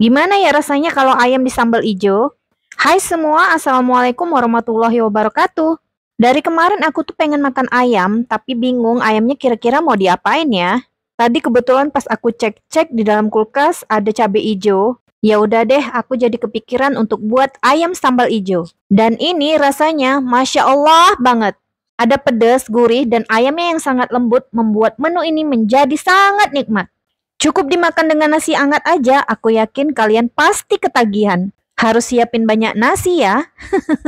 Gimana ya rasanya kalau ayam di sambal ijo? Hai semua, Assalamualaikum warahmatullahi wabarakatuh. Dari kemarin aku tuh pengen makan ayam, tapi bingung ayamnya kira-kira mau diapain ya. Tadi kebetulan pas aku cek-cek di dalam kulkas ada cabai ijo. Ya udah deh, aku jadi kepikiran untuk buat ayam sambal ijo. Dan ini rasanya Masya Allah banget. Ada pedas, gurih, dan ayamnya yang sangat lembut membuat menu ini menjadi sangat nikmat. Cukup dimakan dengan nasi hangat aja, aku yakin kalian pasti ketagihan. Harus siapin banyak nasi ya.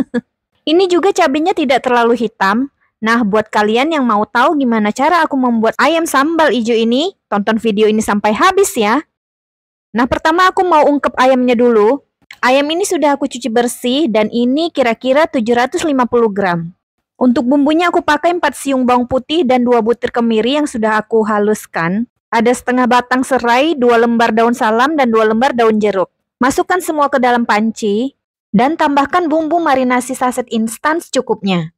Ini juga cabenya tidak terlalu hitam. Nah, buat kalian yang mau tahu gimana cara aku membuat ayam sambal ijo ini, tonton video ini sampai habis ya. Nah, pertama aku mau ungkep ayamnya dulu. Ayam ini sudah aku cuci bersih dan ini kira-kira 750 gram. Untuk bumbunya aku pakai 4 siung bawang putih dan 2 butir kemiri yang sudah aku haluskan. Ada setengah batang serai, dua lembar daun salam, dan dua lembar daun jeruk. Masukkan semua ke dalam panci dan tambahkan bumbu marinasi saset instan secukupnya.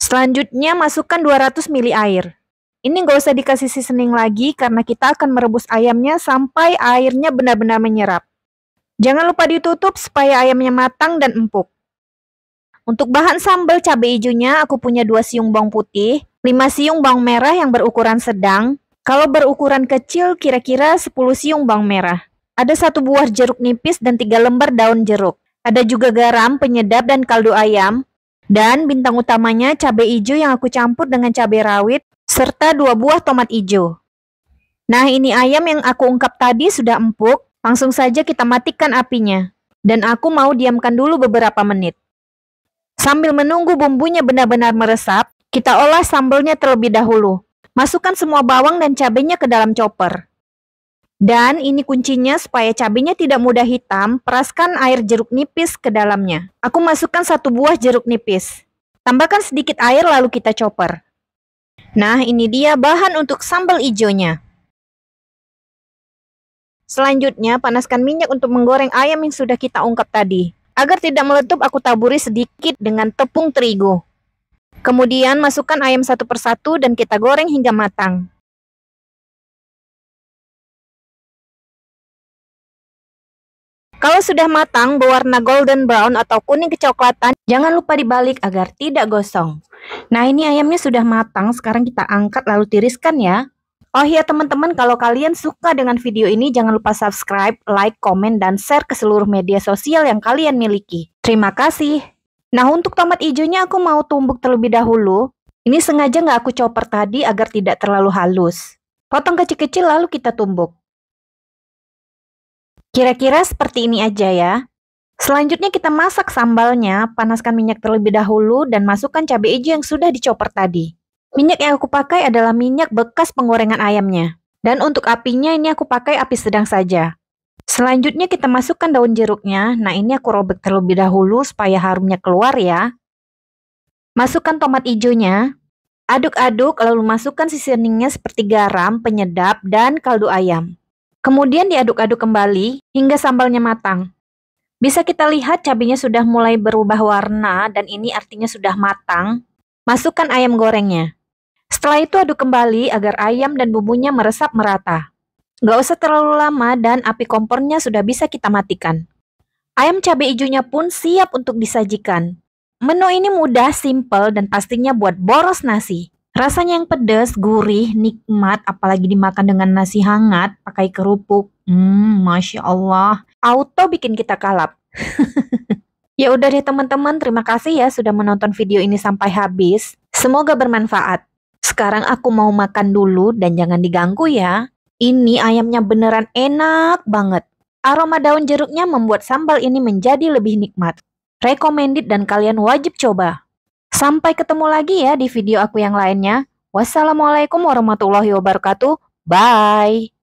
Selanjutnya masukkan 200 ml air. Ini nggak usah dikasih seasoning lagi karena kita akan merebus ayamnya sampai airnya benar-benar menyerap. Jangan lupa ditutup supaya ayamnya matang dan empuk. Untuk bahan sambal cabai hijaunya aku punya 2 siung bawang putih, 5 siung bawang merah yang berukuran sedang, kalau berukuran kecil kira-kira 10 siung bawang merah. Ada satu buah jeruk nipis dan tiga lembar daun jeruk. Ada juga garam, penyedap, dan kaldu ayam. Dan bintang utamanya cabai hijau yang aku campur dengan cabai rawit, serta dua buah tomat hijau. Nah ini ayam yang aku ungkap tadi sudah empuk, langsung saja kita matikan apinya. Dan aku mau diamkan dulu beberapa menit. Sambil menunggu bumbunya benar-benar meresap, kita olah sambalnya terlebih dahulu. Masukkan semua bawang dan cabenya ke dalam chopper. Dan ini kuncinya supaya cabenya tidak mudah hitam, peraskan air jeruk nipis ke dalamnya. Aku masukkan satu buah jeruk nipis. Tambahkan sedikit air lalu kita chopper. Nah, ini dia bahan untuk sambal ijonya. Selanjutnya, panaskan minyak untuk menggoreng ayam yang sudah kita ungkap tadi. Agar tidak meletup, aku taburi sedikit dengan tepung terigu. Kemudian masukkan ayam satu persatu dan kita goreng hingga matang. Kalau sudah matang, berwarna golden brown atau kuning kecoklatan, jangan lupa dibalik agar tidak gosong. Nah, ini ayamnya sudah matang, sekarang kita angkat lalu tiriskan ya. Oh iya teman-teman, kalau kalian suka dengan video ini, jangan lupa subscribe, like, komen, dan share ke seluruh media sosial yang kalian miliki. Terima kasih. Nah, untuk tomat hijaunya aku mau tumbuk terlebih dahulu. Ini sengaja nggak aku chopper tadi agar tidak terlalu halus. Potong kecil-kecil lalu kita tumbuk. Kira-kira seperti ini aja ya. Selanjutnya kita masak sambalnya, panaskan minyak terlebih dahulu dan masukkan cabai hijau yang sudah dicoper tadi. Minyak yang aku pakai adalah minyak bekas penggorengan ayamnya. Dan untuk apinya ini aku pakai api sedang saja. Selanjutnya kita masukkan daun jeruknya. Nah ini aku robek terlebih dahulu supaya harumnya keluar ya. Masukkan tomat hijaunya. Aduk-aduk lalu masukkan seasoningnya seperti garam, penyedap, dan kaldu ayam. Kemudian diaduk-aduk kembali hingga sambalnya matang. Bisa kita lihat cabenya sudah mulai berubah warna dan ini artinya sudah matang. Masukkan ayam gorengnya. Setelah itu aduk kembali agar ayam dan bumbunya meresap merata. Gak usah terlalu lama dan api kompornya sudah bisa kita matikan. Ayam cabai hijaunya pun siap untuk disajikan. Menu ini mudah, simple, dan pastinya buat boros nasi. Rasanya yang pedas, gurih, nikmat, apalagi dimakan dengan nasi hangat, pakai kerupuk. Hmm, Masya Allah. Auto bikin kita kalap. ya udah deh teman-teman, terima kasih ya sudah menonton video ini sampai habis. Semoga bermanfaat. Sekarang aku mau makan dulu dan jangan diganggu ya. Ini ayamnya beneran enak banget. Aroma daun jeruknya membuat sambal ini menjadi lebih nikmat. Recommended dan kalian wajib coba. Sampai ketemu lagi ya di video aku yang lainnya. Wassalamualaikum warahmatullahi wabarakatuh. Bye.